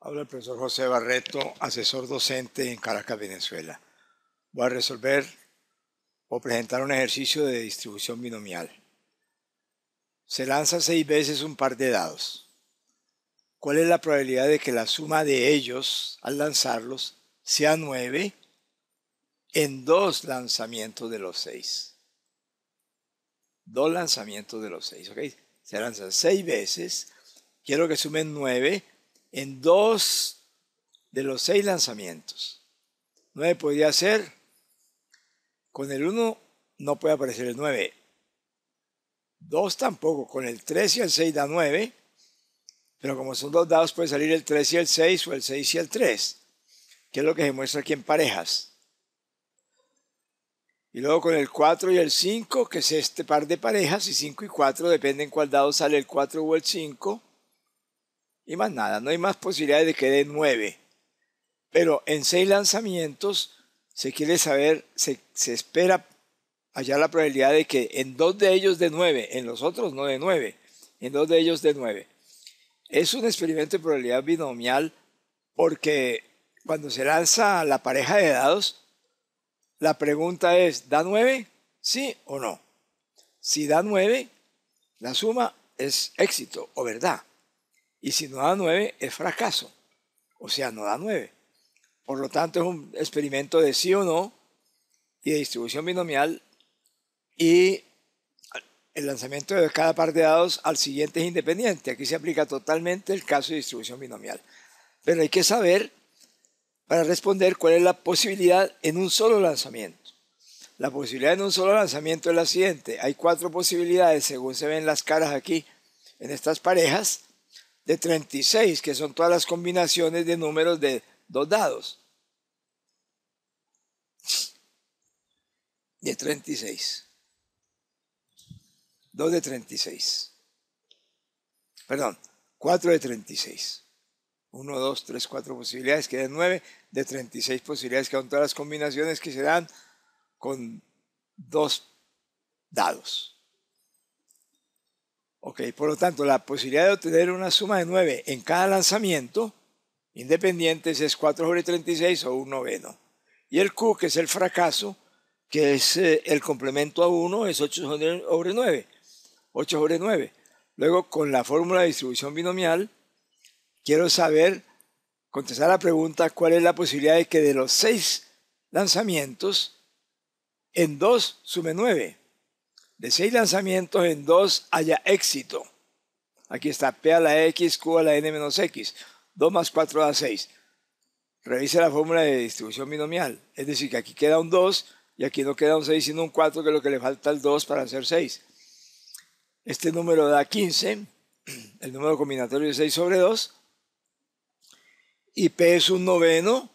Habla el profesor José Barreto, asesor docente en Caracas, Venezuela. Voy a resolver o presentar un ejercicio de distribución binomial. Se lanza seis veces un par de dados. ¿Cuál es la probabilidad de que la suma de ellos al lanzarlos sea nueve en dos lanzamientos de los seis? Dos lanzamientos de los seis, ¿ok? Se lanzan seis veces. Quiero que sumen nueve. En dos de los seis lanzamientos, 9 podría ser. Con el 1 no puede aparecer el 9, 2 tampoco. Con el 3 y el 6 da 9, pero como son dos dados, puede salir el 3 y el 6, o el 6 y el 3, que es lo que se muestra aquí en parejas. Y luego con el 4 y el 5, que es este par de parejas, y 5 y 4, depende en cuál dado sale el 4 o el 5 y más nada. No hay más posibilidades de que dé nueve. Pero en seis lanzamientos se quiere saber, se, se espera hallar la probabilidad de que en dos de ellos de 9, en los otros no de nueve, en dos de ellos de nueve. Es un experimento de probabilidad binomial porque cuando se lanza la pareja de dados, la pregunta es, ¿da nueve? ¿Sí o no? Si da nueve, la suma es éxito o verdad. Y si no da 9 es fracaso. O sea, no da 9. Por lo tanto, es un experimento de sí o no y de distribución binomial. Y el lanzamiento de cada par de dados al siguiente es independiente. Aquí se aplica totalmente el caso de distribución binomial. Pero hay que saber para responder cuál es la posibilidad en un solo lanzamiento. La posibilidad en un solo lanzamiento es la siguiente. Hay cuatro posibilidades según se ven las caras aquí en estas parejas de 36, que son todas las combinaciones de números de dos dados. De 36. 2 de 36. Perdón, 4 de 36. 1, 2, 3, 4 posibilidades, quedan 9 de 36 posibilidades, que son todas las combinaciones que se dan con dos dados. Ok, por lo tanto, la posibilidad de obtener una suma de 9 en cada lanzamiento independientes es 4 sobre 36 o un noveno. Y el Q, que es el fracaso, que es eh, el complemento a 1, es 8 sobre 9. 8 sobre 9. Luego, con la fórmula de distribución binomial, quiero saber, contestar la pregunta, cuál es la posibilidad de que de los 6 lanzamientos, en dos sume 9. De 6 lanzamientos, en 2 haya éxito. Aquí está P a la X, Q a la N menos X. 2 más 4 da 6. Revise la fórmula de distribución binomial. Es decir, que aquí queda un 2 y aquí no queda un 6 sino un 4 que es lo que le falta al 2 para hacer 6. Este número da 15. El número combinatorio es 6 sobre 2. Y P es un noveno.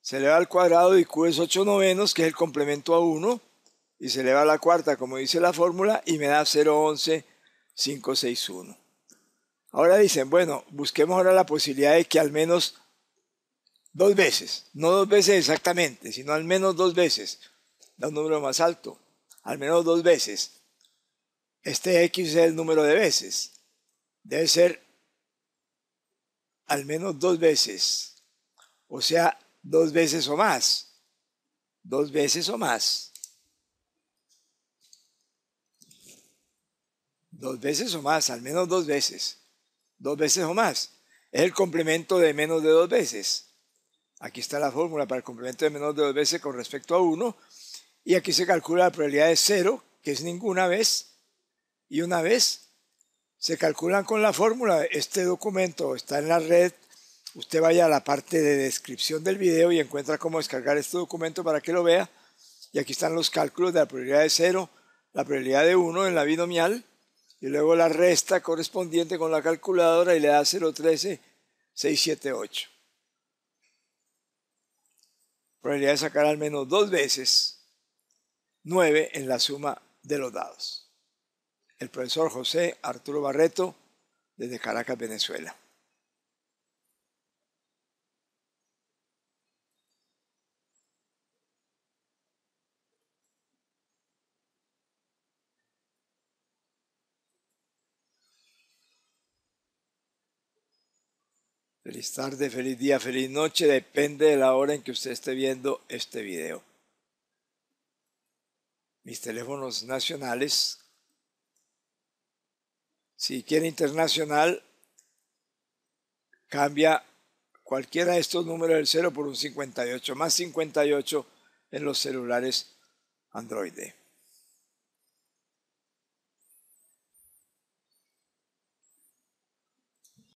Se le da al cuadrado y Q es 8 novenos, que es el complemento a 1 y se le va la cuarta, como dice la fórmula, y me da 1. Ahora dicen, bueno, busquemos ahora la posibilidad de que al menos dos veces, no dos veces exactamente, sino al menos dos veces, da un número más alto, al menos dos veces. Este X es el número de veces. Debe ser al menos dos veces. O sea, dos veces o más. Dos veces o más. Dos veces o más, al menos dos veces. Dos veces o más. Es el complemento de menos de dos veces. Aquí está la fórmula para el complemento de menos de dos veces con respecto a 1. Y aquí se calcula la probabilidad de 0, que es ninguna vez. Y una vez se calculan con la fórmula. Este documento está en la red. Usted vaya a la parte de descripción del video y encuentra cómo descargar este documento para que lo vea. Y aquí están los cálculos de la probabilidad de 0, la probabilidad de 1 en la binomial y luego la resta correspondiente con la calculadora y le da 013678. Probabilidad de sacar al menos dos veces nueve en la suma de los dados. El profesor José Arturo Barreto, desde Caracas, Venezuela. Feliz tarde, feliz día, feliz noche, depende de la hora en que usted esté viendo este video. Mis teléfonos nacionales. Si quiere internacional, cambia cualquiera de estos números del 0 por un 58, más 58 en los celulares Android.